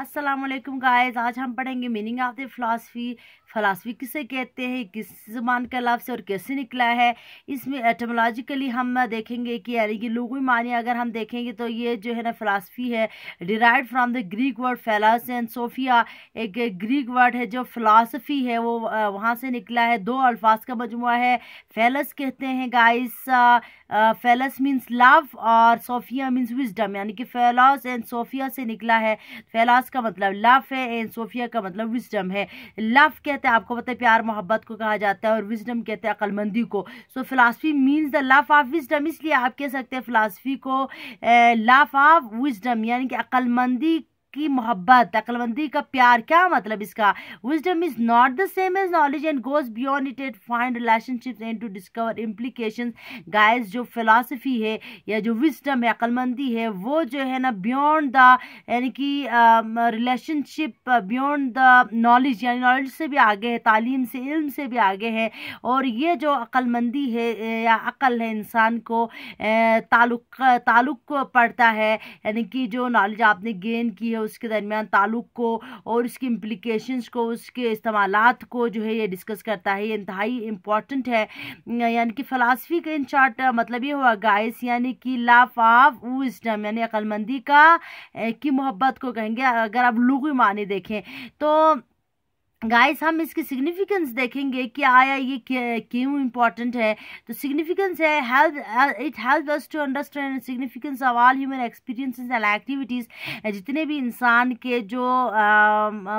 Aslam guys आज हम पढ़ेंगे meaning of the philosophy philosophy किसे कहते हैं किस ज़बान का से और कैसे निकला है इसमें एटमोलॉजिकली हम देखेंगे कि यानी कि लोगों मानी अगर हम देखेंगे तो ये जो है ना फ़िलासफ़ी है derived from the Greek word philos and sophia एक ग्रीक वर्ड है जो फ़िलासफ़ी है वो वहाँ से निकला है दो अल्फाज का मजमु है फेलस कहते हैं गाइस फेलस मीन्स लव और सोफिया मीन्स विजडम यानी कि फेलास एंड सोफिया से निकला है फेलास नाज का मतलब लव है एंड सोफिया का मतलब विजडम है लव कहते हैं आपको पता है प्यार मोहब्बत को कहा जाता है और विजडम कहते हैं अकलमंदी को so philosophy means the love of wisdom इसलिए आप कह सकते हैं फिलासफी को लव ऑफ विजडम यानी कि अकलमंदी की मोहब्बत अकलबंदी का प्यार क्या मतलब इसका wisdom is not the same as knowledge and goes beyond it at find relationship and to discover implication guys जो फिलासफी है या जो विजडम है अकलमंदी है वो जो है ना बियॉन्ड द यानी कि रिलेशनशिप बियॉन्ड द नॉलेज यानी नॉलेज से भी आगे है तालीम से इल्म से भी आगे है और ये जो अक्लमंदी है या अक्ल है इंसान को ताल्लुक ताल्लुक पड़ता है यानी कि जो नॉलेज आपने गेन की है उसके दरमियान ताल्लुक को और उसकी इम्प्लिकेशंस को उसके इस्तेमाल को जो है ये डिस्कस करता है ये इंतहाई इम्पॉर्टेंट है यानी कि फ़लासफ़ी का इन चार्ट मतलब ये हुआ गाइस यानी कि लाफ ऑफ विजडम यानी अक्लमंदी का की मोहब्बत को कहेंगे अगर आप लुगु माने देखें तो गाइस हम इसकी सिग्निफिकेंस देखेंगे कि आया ये क्यों इम्पॉर्टेंट है तो सिग्निफिकेंस है it help us to understand significance of all human experiences and activities जितने भी इंसान के जो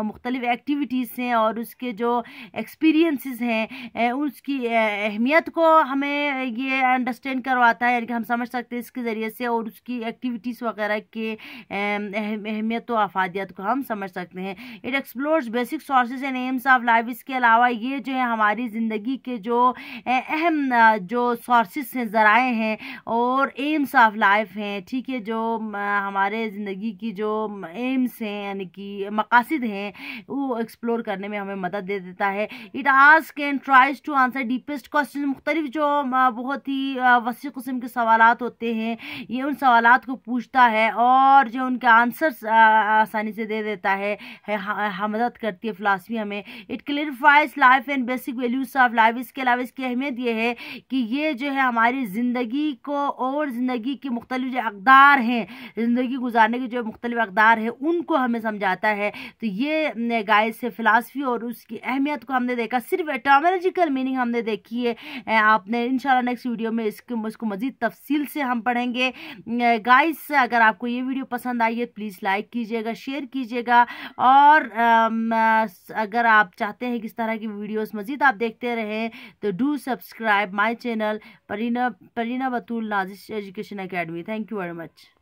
मुख्तलिफ एक्टिविटीज़ हैं और उसके जो एक्सपीरियंसेस हैं उसकी अहमियत को हमें ये अंडरस्टैंड करवाता है यानी कि हम समझ सकते हैं इसके ज़रिए से और उसकी एक्टिविटीज़ वगैरह के अहमियत व अफादियत को हम समझ सकते हैं it explores basic sources and and aims of life इसके अलावा ये जो है हमारी ज़िंदगी के जो अहम जो सोर्सेस हैं ज़राए हैं और एम्स ऑफ लाइफ हैं ठीक है जो हमारे ज़िंदगी की जो एम्स हैं यानी कि मकासद हैं वो एक्सप्लोर करने में हमें मदद दे देता है इट आज can tries to answer deepest question मुख्तलिफ जो बहुत ही वसी कस्म के सवाल होते हैं ये उन सवाल को पूछता है और जो उनके आंसर्स आसानी से दे देता है, है मदद करती है फ़िलासफ़ी हमें it clarifies life and basic values of life इसके अलावा इसकी अहमियत यह है कि ये जो है हमारी ज़िंदगी को और ज़िंदगी के मुख्तलिफ जो अकदार हैं ज़िंदगी गुजारने के जो मुख्तलिफ अकदार हैं उनको हमें समझाता है तो ये गाय से फ़िलासफ़ी और उसकी अहमियत को हमने देखा सिर्फ एटामोलॉजिकल मीनिंग हमने देखी है आपने इन शाला नेक्स्ट वीडियो में इसके उसको मज़ीद तफसील से हम पढ़ेंगे गाइस अगर आपको ये वीडियो पसंद आई है प्लीज़ लाइक कीजिएगा शेयर कीजिएगा और अगर आप चाहते हैं किस तरह की वीडियोस मज़ीद आप देखते रहें तो do subscribe my channel Parina Parina Batool Nazish education academy thank you very much